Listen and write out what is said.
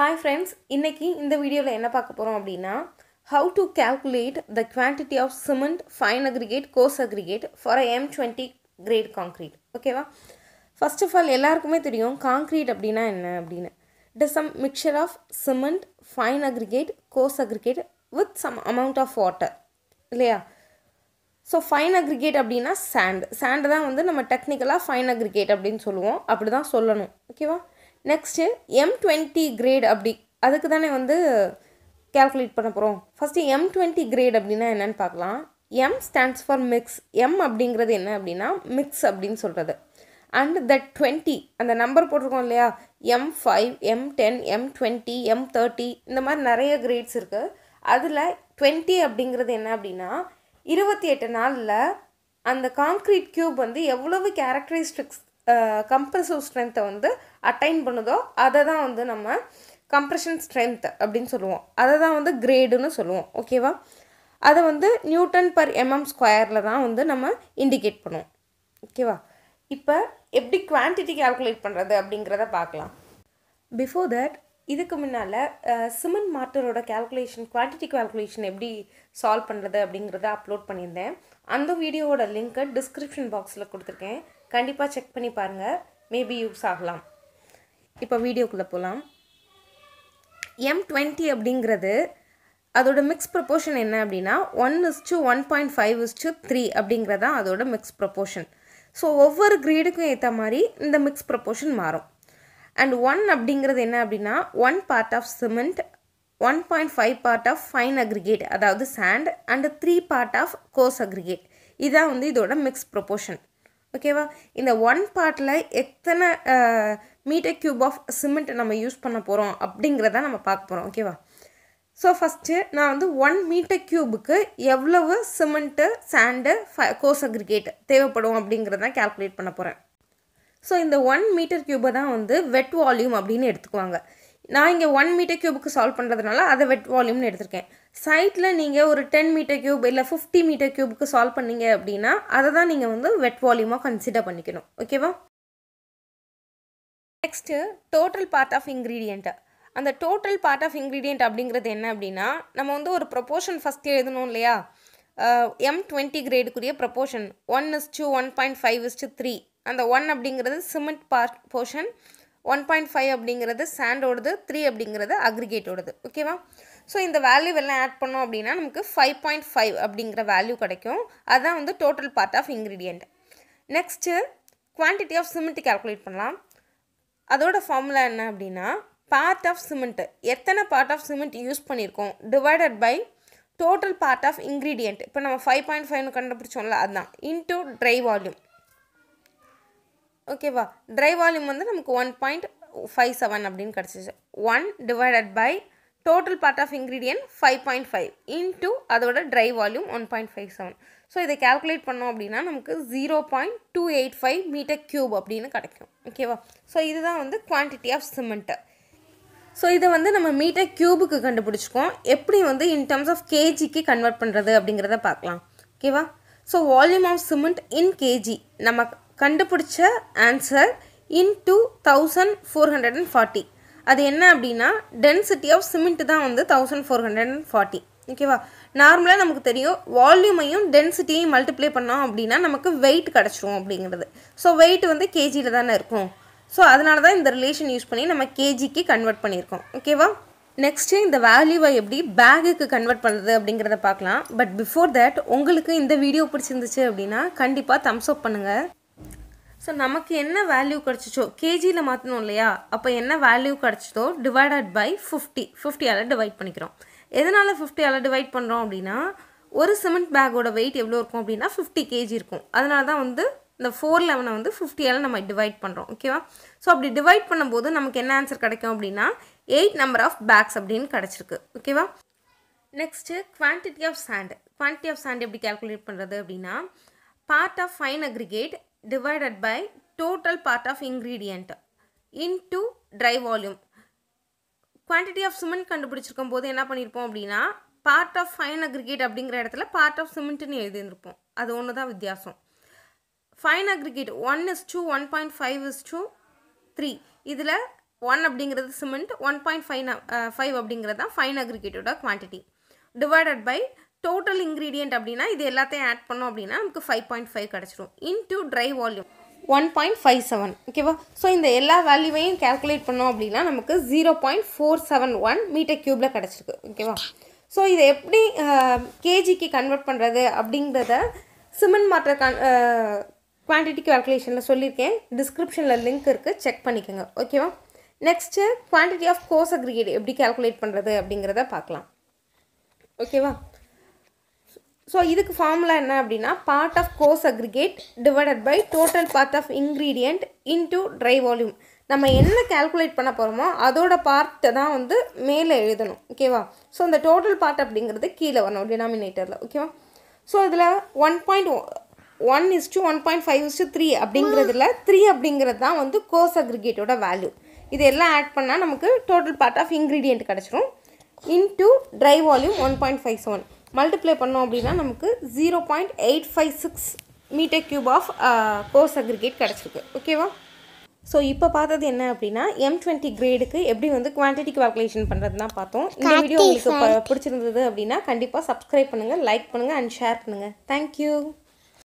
Hi friends இன்றைக்கி இந்த வீடியோவில் என்ன பார்க்க போகிறோம் அப்படின்னா how to calculate the quantity of cement fine aggregate coarse aggregate for M twenty grade concrete ஓகேவா ஃபஸ்ட் ஆஃப் ஆல் எல்லாருக்குமே தெரியும் காங்க்ரீட் அப்படின்னா என்ன அப்படின்னு it is some mixture of cement fine aggregate coarse aggregate with some amount of water இல்லையா so fine aggregate அப்படின்னா sand sand தான் வந்து நம்ம டெக்னிக்கலாக ஃபைன் அக்ரிகேட் அப்படின்னு சொல்லுவோம் அப்படி தான் சொல்லணும் ஓகேவா நெக்ஸ்ட்டு எம் டுவெண்ட்டி கிரேட் அப்படி அதுக்கு தானே வந்து கேல்குலேட் பண்ண போகிறோம் ஃபஸ்ட்டு எம் டுவெண்ட்டி கிரேட் அப்படின்னா என்னென்னு பார்க்கலாம் M stands for mix M அப்படிங்கிறது என்ன அப்படின்னா மிக்ஸ் அப்படின்னு சொல்கிறது அண்ட் தட் டுவெண்ட்டி அந்த நம்பர் போட்டிருக்கோம் இல்லையா M five M ten M twenty M thirty இந்த மாதிரி நிறைய கிரேட்ஸ் இருக்குது அதில் டுவெண்ட்டி அப்படிங்கிறது என்ன அப்படின்னா இருபத்தி எட்டு நாளில் அந்த காங்க்ரீட் க்யூப் வந்து எவ்வளவு கேரக்டரிஸ்டிக்ஸ் கம்ப்ரசிவ் ஸ்ட்ரென்த்தை வந்து அட்டைன் பண்ணுதோ அதை mm தான் வந்து நம்ம கம்ப்ரெஷன் ஸ்ட்ரென்த் அப்படின்னு சொல்லுவோம் அதை தான் வந்து கிரேடுன்னு சொல்லுவோம் ஓகேவா அதை வந்து நியூட்டன் பர் எம்எம் ஸ்கொயரில் தான் வந்து நம்ம இண்டிகேட் பண்ணுவோம் ஓகேவா இப்போ எப்படி குவான்டிட்டி கால்குலேட் பண்ணுறது அப்படிங்கிறத பார்க்கலாம் பிஃபோர் தட் இதுக்கு முன்னால் சிமன் மார்ட்டரோட கேல்குலேஷன் குவான்டிட்டி கால்குலேஷன் எப்படி சால்வ் பண்ணுறது அப்படிங்கிறத அப்லோட் பண்ணியிருந்தேன் அந்த வீடியோவோட லிங்க்கை டிஸ்கிரிப்ஷன் பாக்ஸில் கொடுத்துருக்கேன் கண்டிப்பாக செக் பண்ணி பாருங்கள் மேபி யூஸ் ஆகலாம் இப்போ வீடியோக்குள்ளே போகலாம் எம் டுவெண்ட்டி அப்படிங்கிறது அதோட மிக்ஸ் ப்ரப்போர்ஷன் என்ன அப்படின்னா one is to one point five is to three அப்படிங்கிறது தான் அதோட மிக்ஸ் ப்ரப்போர்ஷன் ஸோ ஒவ்வொரு கிரீடுக்கும் ஏற்ற மாதிரி இந்த மிக்ஸ் ப்ரப்போர்ஷன் மாறும் அண்ட் ஒன் அப்படிங்கிறது என்ன அப்படின்னா one part of cement one point five part of fine aggregate அதாவது sand and three part of coarse aggregate இதான் வந்து இதோட மிக்ஸ் ப்ரொபோஷன் ஓகேவா இந்த ஒன் பார்ட்டில் எத்தனை மீட்டர் க்யூப் ஆஃப் சிமெண்ட் நம்ம யூஸ் பண்ண போகிறோம் அப்படிங்கிறத நம்ம பார்க்க போகிறோம் ஓகேவா ஸோ ஃபஸ்ட்டு நான் வந்து ஒன் மீட்டர் க்யூபுக்கு எவ்வளவு சிமெண்ட்டு சாண்டு ஃப கோஸ் அக்ரிகேட் தேவைப்படும் அப்படிங்கிறத கேல்குலேட் பண்ண போகிறேன் ஸோ இந்த ஒன் மீட்டர் க்யூபை தான் வந்து வெட் வால்யூம் அப்படின்னு எடுத்துக்குவாங்க நான் இங்கே ஒன் மீட்டர் க்யூபுக்கு சால்வ் பண்ணுறதுனால அதை வெட் வால்யூம்னு எடுத்திருக்கேன் சைட்டில் நீங்கள் ஒரு டென் மீட்டர் க்யூப் இல்லை ஃபிஃப்டி மீட்டர் க்யூபுக்கு சால்வ் பண்ணீங்க அப்படின்னா அதை தான் நீங்கள் வந்து வெட் வால்யூமாக கன்சிடர் பண்ணிக்கணும் ஓகேவா next total part of ingredient அந்த டோட்டல் பார்ட் ஆஃப் இன்க்ரீடியண்ட் அப்படிங்கிறது என்ன அப்படின்னா நம்ம வந்து ஒரு ப்ரொப்போர்ஷன் ஃபஸ்ட் எழுதணும் இல்லையா எம் டுவெண்ட்டி கிரேடுக்குரிய proportion one to one point five to three அந்த ஒன் அப்படிங்கிறது cement part portion one point five அப்படிங்கிறது சாண்டோடது த்ரீ அப்படிங்கிறது அக்ரிகேட்டோடது ஓகேவா ஸோ இந்த வேல்யூ எல்லாம் ஆட் பண்ணோம் அப்படின்னா நமக்கு ஃபைவ் பாயிண்ட் ஃபைவ் அப்படிங்கிற வேல்யூ கிடைக்கும் அதுதான் வந்து total part of ingredient next quantity of cement calculate பண்ணலாம் அதோட ஃபார்முலா என்ன அப்படின்னா பார்ட் ஆஃப் சிமெண்ட்டு எத்தனை பார்ட் ஆஃப் சிமெண்ட் யூஸ் பண்ணியிருக்கோம் divided by total part of ingredient இப்போ நம்ம ஃபைவ் பாயிண்ட் ஃபைவ்னு கண்டுபிடிச்சோம்ல அதுதான் இன்டூ ட்ரை வால்யூம் ஓகேவா ட்ரை வால்யூம் வந்து நமக்கு ஒன் பாயிண்ட் ஃபைவ் செவன் அப்படின்னு கிடச்சிச்சு one divided by total part of ingredient five point five into அதோட dry volume one point five seven so இதை கேல்குலேட் பண்ணோம் அப்படின்னா நமக்கு zero point two eight five metre cube அப்படின்னு கிடைக்கும் ஓகேவா ஸோ இதுதான் வந்து குவான்டிட்டி ஆஃப் சிமெண்ட்டு ஸோ இதை வந்து நம்ம மீட்டர் க்யூபுக்கு கண்டுபிடிச்சிக்கோம் எப்படி வந்து இன் டர்ம்ஸ் ஆஃப் கேஜிக்கு கன்வெர்ட் பண்ணுறது அப்படிங்கிறத பார்க்கலாம் ஓகேவா so volume of cement in KG நம்ம கண்டுபிடிச்ச answer in two thousand four hundred and forty அது என்ன அப்படின்னா டென்சிட்டி ஆஃப் சிமெண்ட் தான் வந்து thousand four hundred and forty ஓகேவா நார்மலாக நமக்கு தெரியும் வால்யூமையும் டென்சிட்டியையும் மல்டிப்ளை பண்ணோம் அப்படின்னா நமக்கு வெயிட் கிடச்சிரும் அப்படிங்கிறது ஸோ வெயிட் வந்து கேஜியில் தானே இருக்கும் ஸோ அதனால தான் இந்த ரிலேஷன் யூஸ் பண்ணி நம்ம கேஜிக்கு கன்வெர்ட் பண்ணியிருக்கோம் ஓகேவா நெக்ஸ்ட்டு இந்த வேல்யூவை எப்படி பேகுக்கு கன்வெர்ட் பண்ணுறது அப்படிங்கிறத பார்க்கலாம் பட் பிஃபோர் தேட் உங்களுக்கு இந்த வீடியோ பிடிச்சிருந்துச்சு அப்படின்னா கண்டிப்பாக தம்ஸ் அப் பண்ணுங்கள் ஸோ நமக்கு என்ன வேல்யூ கிடச்சிச்சோ கேஜியில் மாற்றணும் இல்லையா அப்போ என்ன வேல்யூ கிடச்சிதோ டிவைடட் பை ஃபிஃப்டி ஃபிஃப்டியால் டிவைட் பண்ணிக்கிறோம் எதனால் ஃபிஃப்டியால் டிவைட் பண்ணுறோம் அப்படின்னா ஒரு சிமெண்ட் பேக்கோட வெயிட் எவ்வளோ இருக்கும் அப்படின்னா ஃபிஃப்டி கேஜி இருக்கும் அதனால தான் வந்து இந்த ஃபோர் லெவனை வந்து ஃபிஃப்டியால் நம்ம டிவைட் பண்ணுறோம் ஓகேவா ஸோ அப்படி டிவைட் பண்ணும்போது நமக்கு என்ன ஆன்சர் கிடைக்கும் அப்படின்னா எயிட் நம்பர் ஆஃப் பேக்ஸ் அப்படின்னு கிடச்சிருக்கு ஓகேவா next quantity of sand quantity of sand எப்படி கேல்குலேட் பண்ணுறது அப்படின்னா part of fine aggregate divided by total part of ingredient into dry volume. Quantity of cement கண்டுபிடிச்சிருக்கும் போது என்ன பண்ணியிருப்போம் அப்படின்னா பார்ட் ஆஃப் ஃபைன் அக்ரிகேட் அப்படிங்கிற இடத்துல பார்ட் ஆஃப் சிமெண்ட்னு எழுதியிருப்போம் அது ஒன்று தான் வித்தியாசம் fine aggregate one is to one point five is to three இதில் ஒன் அப்படிங்கிறது cement one point five five அப்படிங்கிறது தான் ஃபைன் அக்ரிகேட்டோட quantity divided by total ingredient அப்படின்னா இது எல்லாத்தையும் ஆட் பண்ணோம் அப்படின்னா நமக்கு ஃபைவ் பாயிண்ட் ஃபைவ் கிடச்சிரும் into dry volume one point five seven ஓகேவா ஸோ இந்த எல்லா வேல்யூவையும் கேல்குலேட் பண்ணோம் அப்படின்னா நமக்கு zero point four seven one metre க்யூப்பில் கிடச்சிருக்கு ஓகேவா ஸோ இதை எப்படி கேஜிக்கு கன்வெர்ட் பண்ணுறது அப்படிங்கிறத சிமெண்ட் மாற்ற கன் குவான்டிட்டி கேல்குலேஷனில் சொல்லியிருக்கேன் டிஸ்கிரிப்ஷனில் லிங்க் இருக்குது செக் பண்ணிக்கோங்க ஓகேவா next quantity of coarse aggregate எப்படி கால்குலேட் பண்ணுறது அப்படிங்கிறத பார்க்கலாம் ஓகேவா ஸோ இதுக்கு ஃபார்முலா என்ன அப்படின்னா part of coarse aggregate divided by total part of ingredient into dry volume நம்ம என்ன கேல்குலேட் பண்ண போகிறோமோ அதோட பார்ட்டை தான் வந்து மேலே எழுதணும் ஓகேவா ஸோ இந்த டோட்டல் பார்ட் அப்படிங்கிறது கீழே வரணும் டினாமினேட்டரில் ஓகேவா ஸோ இதில் one point one is to one point five is to three அப்படிங்கிறதுல த்ரீ அப்படிங்கிறது தான் வந்து கோஸ் அக்ரிகேட்டோட வேல்யூ இது எல்லாம் ஆட் பண்ணால் நமக்கு டோட்டல் பார்ட் ஆஃப் இன்க்ரீடியண்ட் கிடச்சிரும் into dry volume one point five seven multiply பண்ணோம் அப்படின்னா நமக்கு zero point eight five six metre cube of coarse aggregate கிடச்சிருக்கு ஓகேவா ஸோ இப்போ பார்த்தது என்ன அப்படின்னா எம் டுவெண்ட்டி கிரேடுக்கு எப்படி வந்து குவான்டிட்டி கால்குலேஷன் பண்ணுறது தான் பார்த்தோம் இந்த வீடியோ உங்களுக்கு பிடிச்சிருந்தது அப்படின்னா கண்டிப்பாக சப்ஸ்கிரைப் பண்ணுங்கள் லைக் பண்ணுங்கள் அண்ட் ஷேர் பண்ணுங்கள் தேங்க்யூ